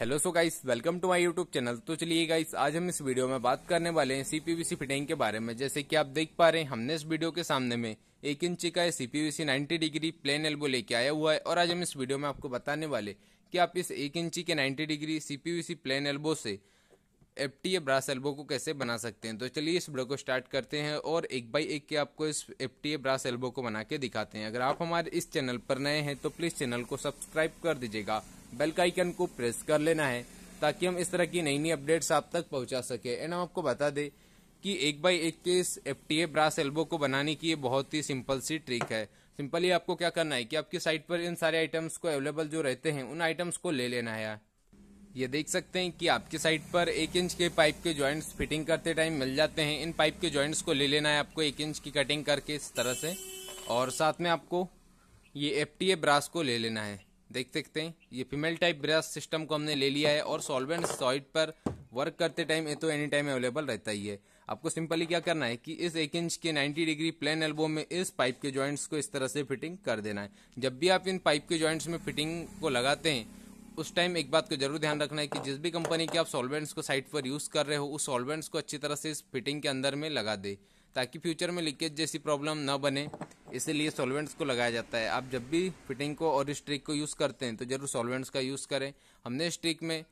hello so guys welcome to my YouTube channel तो चलिए guys आज हम इस वीडियो में बात करने वाले हैं सीपीवीसी फिटिंग के बारे में जैसे कि आप देख पा रहे हैं हमने इस वीडियो के सामने में एक इंच का सीपीवीसी 90 डिग्री प्लेन एल्बो लेके आया हुआ है और आज हम इस वीडियो में आपको बताने वाले कि आप इस एक इंची के ninety degree CPVC plain elbow से एफ टी ब्रास एल्बो को कैसे बना सकते हैं तो चलिए इस वीडियो को स्टार्ट करते हैं और एक बाई एक के आपको इस एफ टी ब्रास एल्बो को बना के दिखाते हैं अगर आप हमारे इस चैनल पर नए हैं तो प्लीज़ चैनल को सब्सक्राइब कर दीजिएगा बेल का आइकन को प्रेस कर लेना है ताकि हम इस तरह की नई नई अपडेट्स आप तक पहुंचा सके एंड हम आपको बता दें कि एक बाई इक्कीस F T A brass elbow को बनाने की ये बहुत ही सिंपल सी ट्रिक है सिंपली आपको क्या करना है कि आपकी साइट पर इन सारे आइटम्स को अवेलेबल जो रहते हैं उन आइटम्स को ले लेना है ये देख सकते हैं कि आपकी साइट पर एक इंच के पाइप के जॉइंट्स फिटिंग करते टाइम मिल जाते हैं इन पाइप के जॉइंट्स को ले लेना है आपको एक इंच की कटिंग करके इस तरह से और साथ में आपको ये एफ ब्रास को ले लेना है देख सकते हैं ये फीमेल टाइप ब्रश सिस्टम को हमने ले लिया है और सॉल्वेंट सॉइड पर वर्क करते टाइम ये तो एनी टाइम अवेलेबल रहता ही है आपको सिंपली क्या करना है कि इस एक इंच के 90 डिग्री प्लेन एल्बो में इस पाइप के जॉइंट्स को इस तरह से फिटिंग कर देना है जब भी आप इन पाइप के जॉइंट्स में फिटिंग को लगाते हैं उस टाइम एक बात को जरूर ध्यान रखना है कि जिस भी कंपनी के आप सॉल्वेंट्स को साइट पर यूज़ कर रहे हो उस सॉल्वेंट्स को अच्छी तरह से इस फिटिंग के अंदर में लगा दे ताकि फ्यूचर में लीकेज जैसी प्रॉब्लम ना बने इसीलिए सॉल्वेंट्स को लगाया जाता है आप जब भी फिटिंग को और स्ट्रिक को यूज़ करते हैं तो ज़रूर सॉल्वेंट्स का यूज़ करें हमने स्ट्रिक में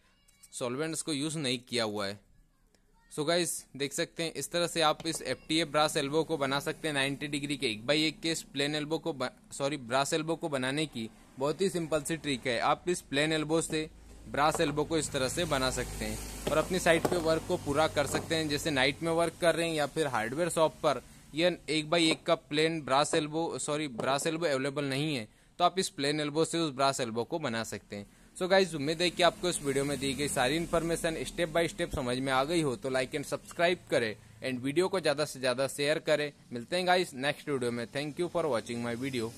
सॉल्वेंट्स को यूज़ नहीं किया हुआ है सो so गाइस देख सकते हैं इस तरह से आप इस एफ टी ब्रास एल्बो को बना सकते हैं नाइन्टी डिग्री के एक बाई एक के इस प्लेन एल्बो को सॉरी ब्रास एल्बो को बनाने की बहुत ही सिंपल सी ट्रिक है आप इस प्लेन एल्बो से ब्रास एल्बो को इस तरह से बना सकते हैं और अपनी साइड पे वर्क को पूरा कर सकते हैं जैसे नाइट में वर्क कर रहे हैं या फिर हार्डवेयर शॉप पर यह एक बाई एक का plain brass elbow sorry brass elbow available नहीं है तो आप इस प्लेन एल्बो से उस ब्रास एल्बो को बना सकते हैं सो गाइज उम्मीद है कि आपको इस वीडियो में दी गई सारी इन्फॉर्मेशन स्टेप बाय स्टेप समझ में आ गई हो तो लाइक एंड सब्सक्राइब करें एंड वीडियो को ज़्यादा से ज़्यादा शेयर करें मिलते हैं गाइज नेक्स्ट वीडियो में thank you for watching my video